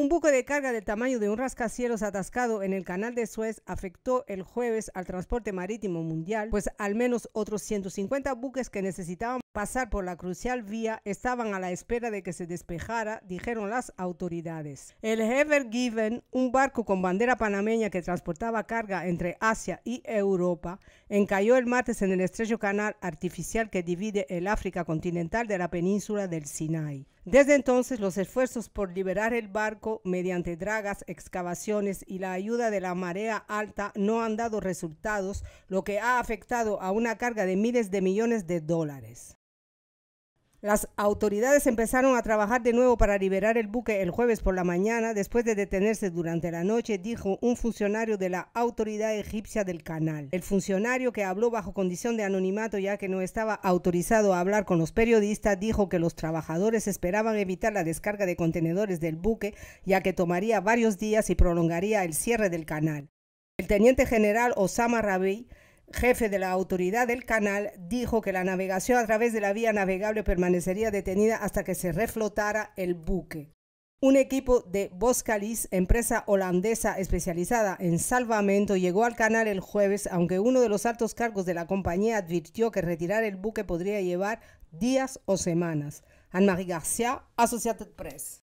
Un buque de carga del tamaño de un rascacielos atascado en el canal de Suez afectó el jueves al transporte marítimo mundial, pues al menos otros 150 buques que necesitaban pasar por la crucial vía estaban a la espera de que se despejara, dijeron las autoridades. El Ever Given, un barco con bandera panameña que transportaba carga entre Asia y Europa, encalló el martes en el estrecho canal artificial que divide el África continental de la península del Sinai. Desde entonces, los esfuerzos por liberar el barco mediante dragas, excavaciones y la ayuda de la marea alta no han dado resultados, lo que ha afectado a una carga de miles de millones de dólares. Las autoridades empezaron a trabajar de nuevo para liberar el buque el jueves por la mañana después de detenerse durante la noche, dijo un funcionario de la autoridad egipcia del canal. El funcionario que habló bajo condición de anonimato ya que no estaba autorizado a hablar con los periodistas dijo que los trabajadores esperaban evitar la descarga de contenedores del buque ya que tomaría varios días y prolongaría el cierre del canal. El teniente general Osama Rabi jefe de la autoridad del canal, dijo que la navegación a través de la vía navegable permanecería detenida hasta que se reflotara el buque. Un equipo de Boscalis, empresa holandesa especializada en salvamento, llegó al canal el jueves, aunque uno de los altos cargos de la compañía advirtió que retirar el buque podría llevar días o semanas. Anne-Marie Garcia, Associated Press.